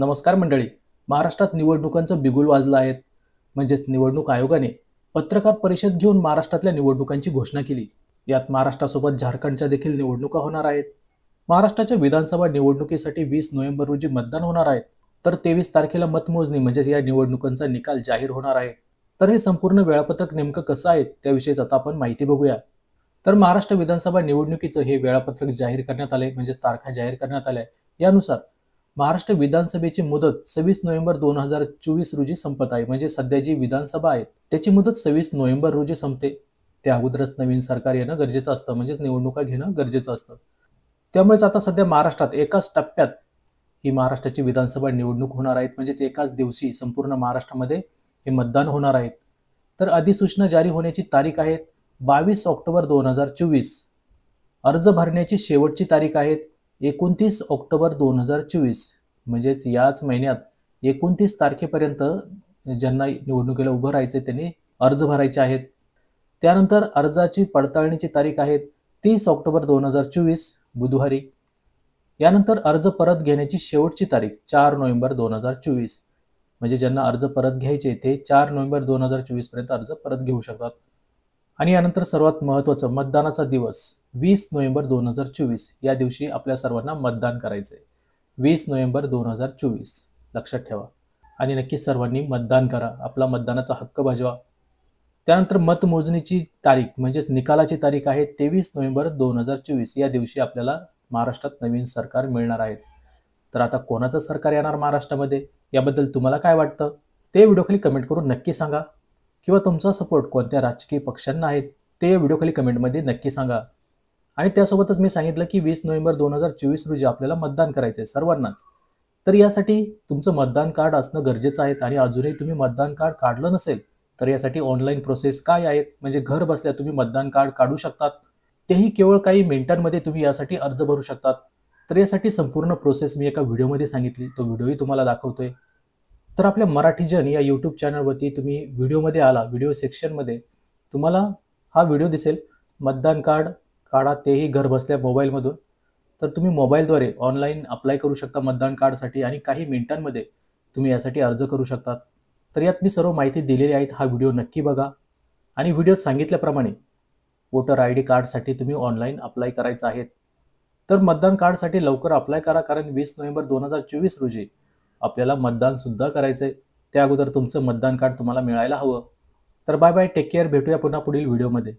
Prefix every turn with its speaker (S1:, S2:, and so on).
S1: नमस्कार मंडळी महाराष्ट्रात निवडणुकांचं बिगुल वाजलं आहेत म्हणजेच निवडणूक आयोगाने पत्रकार परिषद घेऊन महाराष्ट्रातल्या निवडणुकांची घोषणा केली यात महाराष्ट्रासोबत झारखंडच्या देखील निवडणुका होणार आहेत महाराष्ट्राच्या विधानसभा निवडणुकीसाठी वीस नोव्हेंबर रोजी मतदान होणार आहे तर तेवीस तारखेला मतमोजणी म्हणजेच या निवडणुकांचा निकाल जाहीर होणार आहे तर हे संपूर्ण वेळापत्रक नेमकं कसं आहे त्याविषयीच आता आपण माहिती बघूया तर महाराष्ट्र विधानसभा निवडणुकीचं हे वेळापत्रक जाहीर करण्यात आले म्हणजेच तारखा जाहीर करण्यात आल्या यानुसार महाराष्ट्र विधानसभेची मुदत सव्वीस नोव्हेंबर दोन हजार चोवीस रोजी संपत आहे म्हणजे सध्या जी विधानसभा आहे त्याची मुदत सव्वीस नोव्हेंबर रोजी संपते त्या अगोदरच नवीन सरकार येणं गरजेचं असतं म्हणजेच निवडणुका घेणं गरजेचं असतं त्यामुळेच आता सध्या महाराष्ट्रात एकाच टप्प्यात ही महाराष्ट्राची विधानसभा निवडणूक होणार आहेत म्हणजेच एकाच दिवशी संपूर्ण महाराष्ट्रामध्ये हे मतदान होणार आहेत तर अधिसूचना जारी होण्याची तारीख आहे बावीस ऑक्टोबर दोन हजार चोवीस अर्ज भरण्याची शेवटची तारीख आहेत एकोणतीस ऑक्टोबर दोन हजार चोवीस म्हणजेच याच महिन्यात एकोणतीस तारखेपर्यंत ज्यांना निवडणुकीला उभं राहायचे त्यांनी अर्ज भरायचे आहेत त्यानंतर अर्जाची पडताळणीची तारीख आहे तीस ऑक्टोबर दोन हजार चोवीस बुधवारी यानंतर अर्ज परत घेण्याची शेवटची तारीख चार नोव्हेंबर दोन हजार चोवीस म्हणजे ज्यांना अर्ज परत घ्यायचे ते चार नोव्हेंबर दोन हजार चोवीसपर्यंत अर्ज परत घेऊ शकतात आणि यानंतर सर्वात महत्त्वाचं मतदानाचा दिवस वीस नोव्हेंबर दोन हजार चोवीस या दिवशी आपल्या सर्वांना मतदान करायचं आहे वीस नोव्हेंबर दोन हजार चोवीस लक्षात ठेवा आणि नक्की सर्वांनी मतदान करा आपला मतदानाचा हक्क बजवा त्यानंतर मतमोजणीची तारीख म्हणजेच निकालाची तारीख आहे तेवीस नोव्हेंबर दोन हजार चोवीस या दिवशी आपल्याला महाराष्ट्रात नवीन सरकार मिळणार आहे तर आता कोणाचं सरकार येणार महाराष्ट्रामध्ये याबद्दल तुम्हाला काय वाटतं ते व्हिडिओ खाली कमेंट करून नक्की सांगा किंवा तुमचा सपोर्ट कोणत्या राजकीय पक्षांना आहे ते व्हिडिओ खाली कमेंटमध्ये नक्की सांगा आणि त्यासोबतच मी सांगितलं की वीस नोव्हेंबर दोन हजार चोवीस रोजी आपल्याला मतदान करायचं आहे सर्वांनाच तर यासाठी तुमचं मतदान कार्ड असणं गरजेचं आहे आणि अजूनही तुम्ही मतदान कार्ड काढलं नसेल तर यासाठी ऑनलाईन प्रोसेस काय आहेत म्हणजे घर बसल्या तुम्ही मतदान कार्ड काढू शकतात तेही केवळ काही मिनिटांमध्ये तुम्ही यासाठी अर्ज भरू शकतात तर यासाठी संपूर्ण प्रोसेस मी एका व्हिडिओमध्ये सांगितली तो व्हिडिओही तुम्हाला दाखवतोय तर आपल्या मराठी जन या यूट्यूब चॅनलवरती तुम्ही व्हिडिओमध्ये आला व्हिडिओ सेक्शनमध्ये तुम्हाला हा व्हिडिओ दिसेल मतदान कार्ड काढा तेही घर बसल्या मोबाईलमधून तर तुम्ही मोबाईलद्वारे ऑनलाईन अप्लाय करू शकता मतदान कार्डसाठी आणि काही मिनिटांमध्ये तुम्ही यासाठी अर्ज करू शकतात तर यात मी सर्व माहिती दिलेली आहेत हा व्हिडिओ नक्की बघा आणि व्हिडिओत सांगितल्याप्रमाणे वोटर आय डी कार्डसाठी तुम्ही ऑनलाईन अप्लाय करायचं आहे तर मतदान कार्डसाठी लवकर अप्लाय करा कारण वीस नोव्हेंबर दोन हजार चोवीस रोजी आपल्याला मतदानसुद्धा करायचं आहे त्या अगोदर तुमचं मतदान कार्ड तुम्हाला मिळायला हवं तर बाय बाय टेक केअर भेटूया पुन्हा पुढील व्हिडिओमध्ये